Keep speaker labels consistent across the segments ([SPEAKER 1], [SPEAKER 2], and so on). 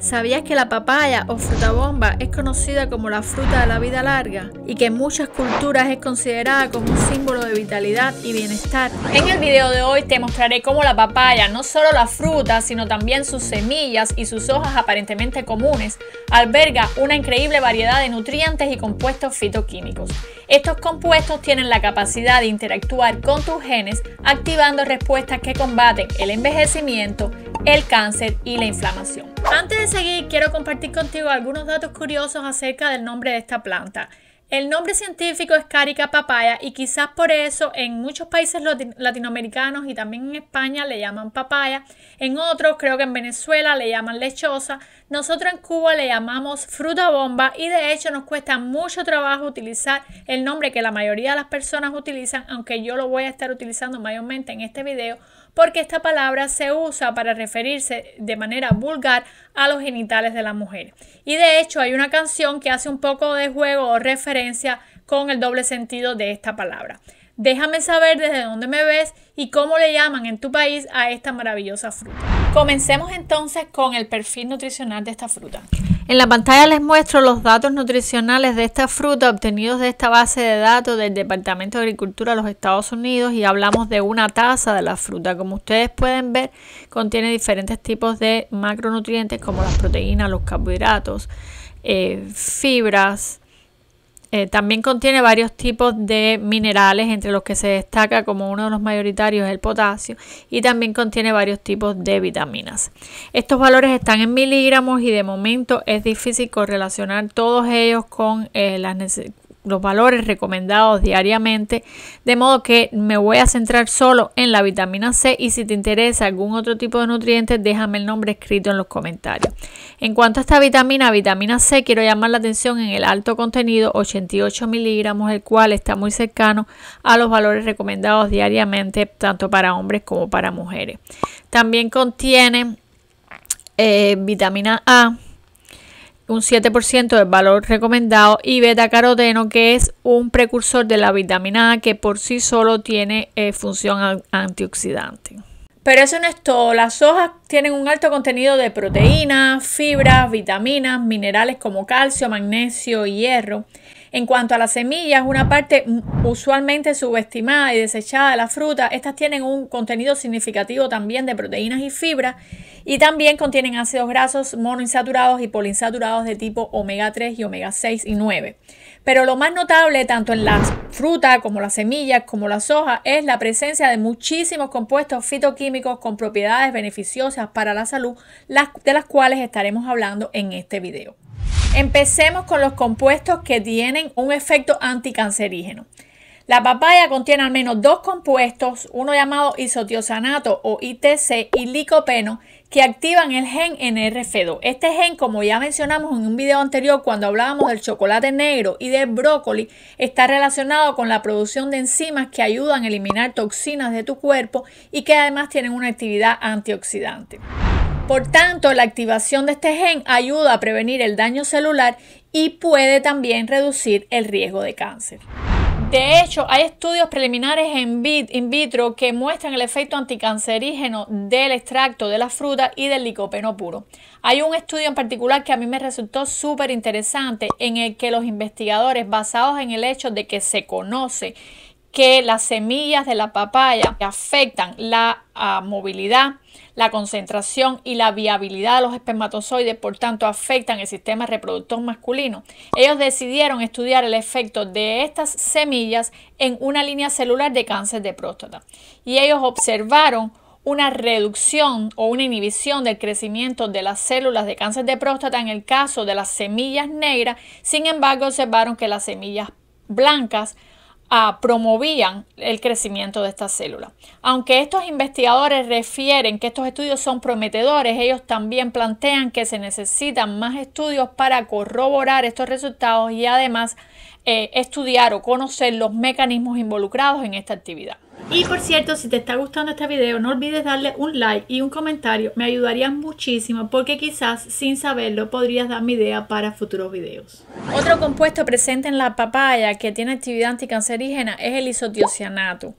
[SPEAKER 1] ¿Sabías que la papaya o fruta bomba es conocida como la fruta de la vida larga y que en muchas culturas es considerada como un símbolo de vitalidad y bienestar? En el video de hoy te mostraré cómo la papaya, no solo la fruta, sino también sus semillas y sus hojas aparentemente comunes, alberga una increíble variedad de nutrientes y compuestos fitoquímicos. Estos compuestos tienen la capacidad de interactuar con tus genes activando respuestas que combaten el envejecimiento, el cáncer y la inflamación. Antes de seguir, quiero compartir contigo algunos datos curiosos acerca del nombre de esta planta. El nombre científico es Carica papaya y quizás por eso en muchos países latinoamericanos y también en España le llaman papaya, en otros creo que en Venezuela le llaman lechosa, nosotros en Cuba le llamamos fruta bomba y de hecho nos cuesta mucho trabajo utilizar el nombre que la mayoría de las personas utilizan, aunque yo lo voy a estar utilizando mayormente en este video porque esta palabra se usa para referirse de manera vulgar a los genitales de la mujer. Y de hecho hay una canción que hace un poco de juego o referencia con el doble sentido de esta palabra. Déjame saber desde dónde me ves y cómo le llaman en tu país a esta maravillosa fruta. Comencemos entonces con el perfil nutricional de esta fruta. En la pantalla les muestro los datos nutricionales de esta fruta obtenidos de esta base de datos del Departamento de Agricultura de los Estados Unidos y hablamos de una taza de la fruta. Como ustedes pueden ver, contiene diferentes tipos de macronutrientes como las proteínas, los carbohidratos, eh, fibras, eh, también contiene varios tipos de minerales, entre los que se destaca como uno de los mayoritarios el potasio, y también contiene varios tipos de vitaminas. Estos valores están en miligramos y de momento es difícil correlacionar todos ellos con, eh, las las, los valores recomendados diariamente, de modo que me voy a centrar solo en la vitamina C y si te interesa algún otro tipo de nutrientes, déjame el nombre escrito en los comentarios. En cuanto a esta vitamina, vitamina C, quiero llamar la atención en el alto contenido, 88 miligramos, el cual está muy cercano a los valores recomendados diariamente, tanto para hombres como para mujeres. También contiene eh, vitamina A, un 7% del valor recomendado y beta caroteno que es un precursor de la vitamina A que por sí solo tiene eh, función antioxidante. Pero eso no es todo. Las hojas tienen un alto contenido de proteínas, fibras, vitaminas, minerales como calcio, magnesio y hierro. En cuanto a las semillas, una parte usualmente subestimada y desechada de la fruta, estas tienen un contenido significativo también de proteínas y fibra y también contienen ácidos grasos monoinsaturados y poliinsaturados de tipo omega 3 y omega 6 y 9. Pero lo más notable tanto en las frutas como las semillas como las soja es la presencia de muchísimos compuestos fitoquímicos con propiedades beneficiosas para la salud, de las cuales estaremos hablando en este video. Empecemos con los compuestos que tienen un efecto anticancerígeno. La papaya contiene al menos dos compuestos, uno llamado isotiosanato o ITC y licopeno, que activan el gen NRF2. Este gen, como ya mencionamos en un video anterior cuando hablábamos del chocolate negro y del brócoli, está relacionado con la producción de enzimas que ayudan a eliminar toxinas de tu cuerpo y que además tienen una actividad antioxidante. Por tanto, la activación de este gen ayuda a prevenir el daño celular y puede también reducir el riesgo de cáncer. De hecho, hay estudios preliminares en in vitro que muestran el efecto anticancerígeno del extracto de la fruta y del licopeno puro. Hay un estudio en particular que a mí me resultó súper interesante en el que los investigadores, basados en el hecho de que se conoce que las semillas de la papaya afectan la ah, movilidad, la concentración y la viabilidad de los espermatozoides, por tanto afectan el sistema reproductor masculino. Ellos decidieron estudiar el efecto de estas semillas en una línea celular de cáncer de próstata y ellos observaron una reducción o una inhibición del crecimiento de las células de cáncer de próstata en el caso de las semillas negras, sin embargo observaron que las semillas blancas promovían el crecimiento de estas células. Aunque estos investigadores refieren que estos estudios son prometedores, ellos también plantean que se necesitan más estudios para corroborar estos resultados y además eh, estudiar o conocer los mecanismos involucrados en esta actividad. Y por cierto, si te está gustando este video, no olvides darle un like y un comentario. Me ayudaría muchísimo porque quizás sin saberlo podrías dar mi idea para futuros videos. Otro compuesto presente en la papaya que tiene actividad anticancerígena es el isotiocianato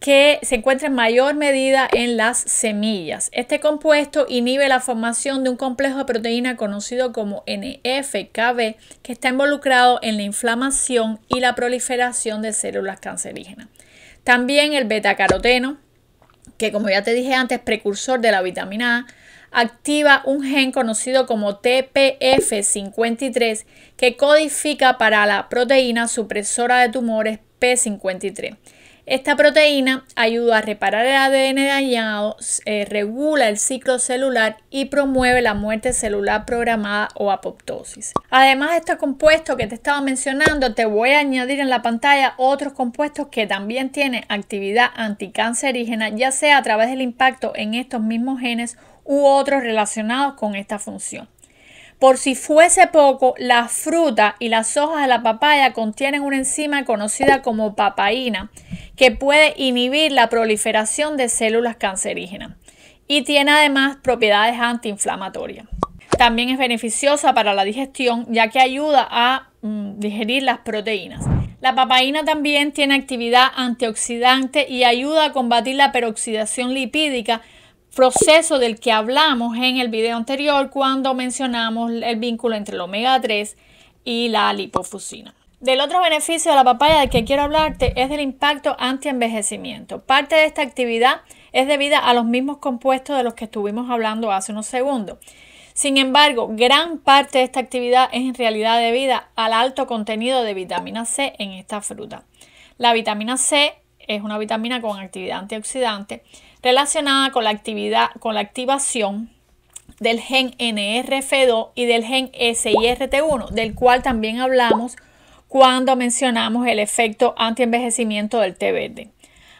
[SPEAKER 1] que se encuentra en mayor medida en las semillas. Este compuesto inhibe la formación de un complejo de proteína conocido como NFKB, que está involucrado en la inflamación y la proliferación de células cancerígenas. También el betacaroteno, que como ya te dije antes, precursor de la vitamina A, activa un gen conocido como TPF53 que codifica para la proteína supresora de tumores P53. Esta proteína ayuda a reparar el ADN dañado, eh, regula el ciclo celular y promueve la muerte celular programada o apoptosis. Además, estos compuestos que te estaba mencionando, te voy a añadir en la pantalla otros compuestos que también tienen actividad anticancerígena, ya sea a través del impacto en estos mismos genes u otros relacionados con esta función. Por si fuese poco, la fruta y las hojas de la papaya contienen una enzima conocida como papaína que puede inhibir la proliferación de células cancerígenas y tiene además propiedades antiinflamatorias. También es beneficiosa para la digestión ya que ayuda a mm, digerir las proteínas. La papaína también tiene actividad antioxidante y ayuda a combatir la peroxidación lipídica, proceso del que hablamos en el video anterior cuando mencionamos el vínculo entre el omega 3 y la lipofusina. Del otro beneficio de la papaya del que quiero hablarte es del impacto anti-envejecimiento. Parte de esta actividad es debida a los mismos compuestos de los que estuvimos hablando hace unos segundos. Sin embargo, gran parte de esta actividad es en realidad debida al alto contenido de vitamina C en esta fruta. La vitamina C es una vitamina con actividad antioxidante relacionada con la, actividad, con la activación del gen NRF2 y del gen SIRT1, del cual también hablamos cuando mencionamos el efecto antienvejecimiento del té verde.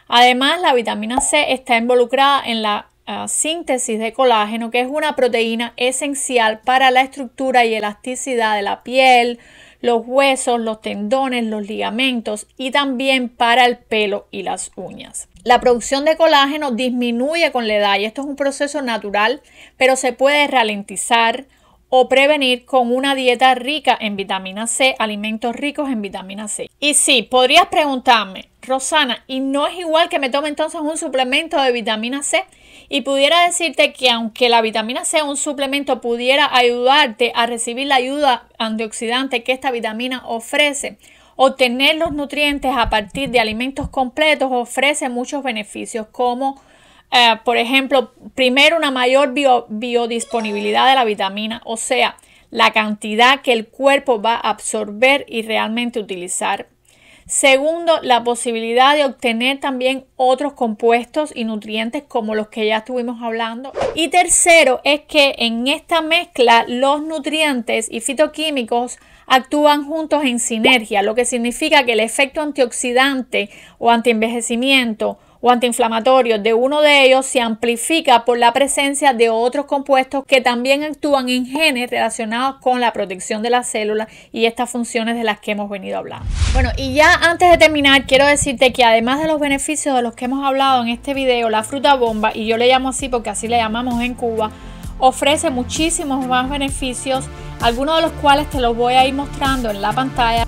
[SPEAKER 1] Además, la vitamina C está involucrada en la ah, síntesis de colágeno, que es una proteína esencial para la estructura y elasticidad de la piel, los huesos, los tendones, los ligamentos y también para el pelo y las uñas. La producción de colágeno disminuye con la edad y esto es un proceso natural, pero se puede ralentizar o prevenir con una dieta rica en vitamina C, alimentos ricos en vitamina C. Y sí, podrías preguntarme, Rosana, ¿y no es igual que me tome entonces un suplemento de vitamina C? Y pudiera decirte que aunque la vitamina C, un suplemento, pudiera ayudarte a recibir la ayuda antioxidante que esta vitamina ofrece, obtener los nutrientes a partir de alimentos completos ofrece muchos beneficios como eh, por ejemplo, primero una mayor biodisponibilidad de la vitamina, o sea, la cantidad que el cuerpo va a absorber y realmente utilizar. Segundo, la posibilidad de obtener también otros compuestos y nutrientes como los que ya estuvimos hablando. Y tercero, es que en esta mezcla los nutrientes y fitoquímicos actúan juntos en sinergia, lo que significa que el efecto antioxidante o antienvejecimiento o antiinflamatorios de uno de ellos se amplifica por la presencia de otros compuestos que también actúan en genes relacionados con la protección de las células y estas funciones de las que hemos venido hablando. Bueno, y ya antes de terminar, quiero decirte que además de los beneficios de los que hemos hablado en este video, la fruta bomba, y yo le llamo así porque así le llamamos en Cuba, ofrece muchísimos más beneficios, algunos de los cuales te los voy a ir mostrando en la pantalla.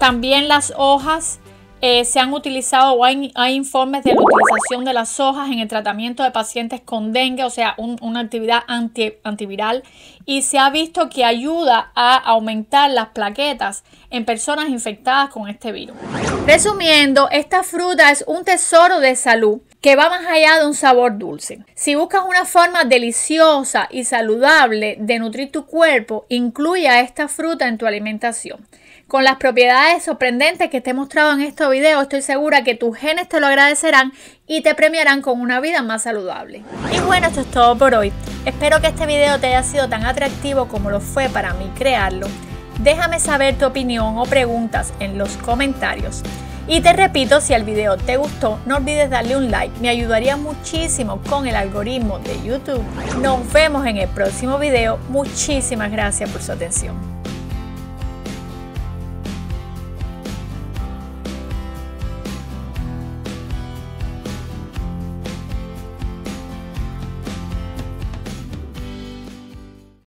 [SPEAKER 1] También las hojas eh, se han utilizado o hay, informes de la utilización de las hojas en el tratamiento de pacientes con dengue, o sea, una actividad antiviral, y se ha visto que ayuda a aumentar las plaquetas en personas infectadas con este virus. Resumiendo, esta fruta es un tesoro de salud que va más allá de un sabor dulce. Si buscas una forma deliciosa y saludable de nutrir tu cuerpo, incluya esta fruta en tu alimentación. Con las propiedades sorprendentes que te he mostrado en este video, estoy segura que tus genes te lo agradecerán y te premiarán con una vida más saludable. Y bueno, esto es todo por hoy. Espero que este video te haya sido tan atractivo como lo fue para mí crearlo. Déjame saber tu opinión o preguntas en los comentarios. Y te repito, si el video te gustó, no olvides darle un like, me ayudaría muchísimo con el algoritmo de YouTube. Nos vemos en el próximo video, muchísimas gracias por su atención.